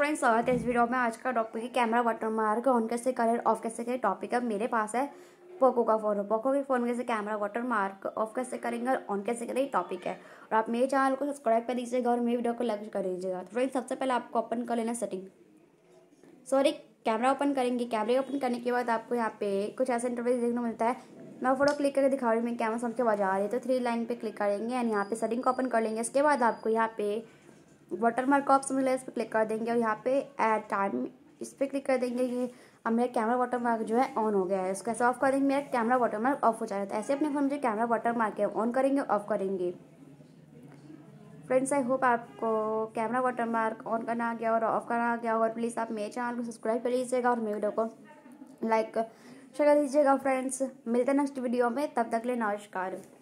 friends स्वागत है इस वीडियो में आज का टॉपिक है कैमरा वाटरमार्क ऑन कैसे करें ऑफ कैसे करें टॉपिक अब मेरे पास है पोको का फ़ोन पोको के फ़ोन कैसे कैमरा वाटर मार्क ऑफ कैसे करेंगे और ऑन कैसे करें टॉपिक है और आप मेरे चैनल को सब्सक्राइब कर दीजिएगा और मेरी वीडियो को लाइक कर दीजिएगा तो फ्रेंड्स सबसे पहले आपको ओपन कर लेना सेटिंग सॉरी कैमरा ओपन करेंगे कैमरे ओपन करने के बाद आपको यहाँ पे कुछ ऐसा इंटरव्यू देखने को मिलता है मैं फोटो क्लिक करके दिखा रही हूँ मैं कैमरा समझ के बजा रही है तो थ्री लाइन पे क्लिक करेंगे एंड यहाँ पे सेटिंग को ओपन कर लेंगे इसके बाद आपको यहाँ पे वाटर मार्क का ऑप्शन मिला इस पर क्लिक कर देंगे और यहाँ पे एड टाइम इस पर क्लिक कर देंगे कि अब मेरा कैमरा वाटर मार्क जो है ऑन हो गया है इसको ऐसे ऑफ कर देंगे मेरा कैमरा वाटर मार्क ऑफ हो जा रहा तो ऐसे अपने फोन में जो कैमरा वाटर मार्क है ऑन करेंगे ऑफ करेंगे फ्रेंड्स आई होप आपको कैमरा वाटर मार्क ऑन करना आ गया और ऑफ करना आ गया और प्लीज़ आप मेरे चैनल को सब्सक्राइब कर लीजिएगा और मेरे वीडियो को लाइक शेयर कर दीजिएगा फ्रेंड्स मिलते हैं नेक्स्ट वीडियो में तब तक ले नमस्कार